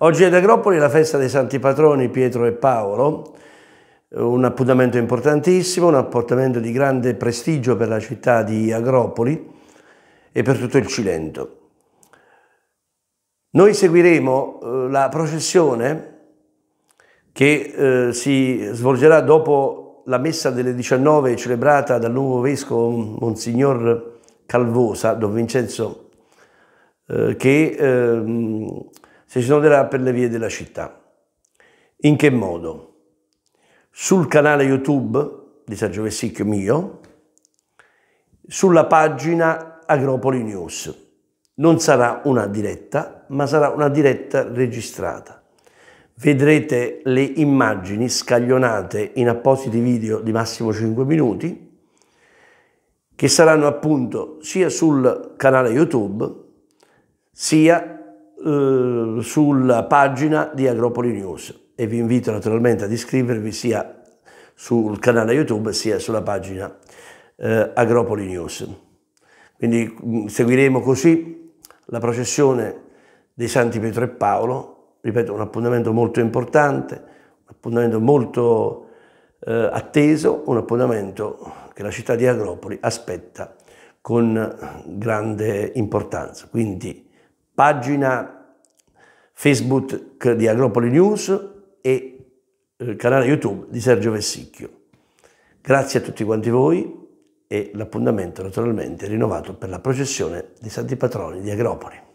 Oggi ad Agropoli è la festa dei santi patroni Pietro e Paolo, un appuntamento importantissimo, un appuntamento di grande prestigio per la città di Agropoli e per tutto il Cilento. Noi seguiremo eh, la processione che eh, si svolgerà dopo la messa delle 19 celebrata dal nuovo vescovo Monsignor Calvosa, Don Vincenzo, eh, che ehm, si snoderà per le vie della città. In che modo? Sul canale YouTube di Sergio Vessicchio mio, sulla pagina Agropoli News. Non sarà una diretta, ma sarà una diretta registrata. Vedrete le immagini scaglionate in appositi video di massimo 5 minuti, che saranno appunto sia sul canale YouTube sia eh, sulla pagina di Agropoli News e vi invito naturalmente ad iscrivervi sia sul canale YouTube sia sulla pagina eh, Agropoli News. Quindi mh, mm, seguiremo così la processione dei Santi Pietro e Paolo, ripeto un appuntamento molto importante, un appuntamento molto eh, atteso, un appuntamento che la città di Agropoli aspetta con grande importanza. Quindi pagina Facebook di Agropoli News e il eh, canale YouTube di Sergio Vessicchio. Grazie a tutti quanti voi e l'appuntamento naturalmente rinnovato per la processione dei Santi Patroni di Agropoli.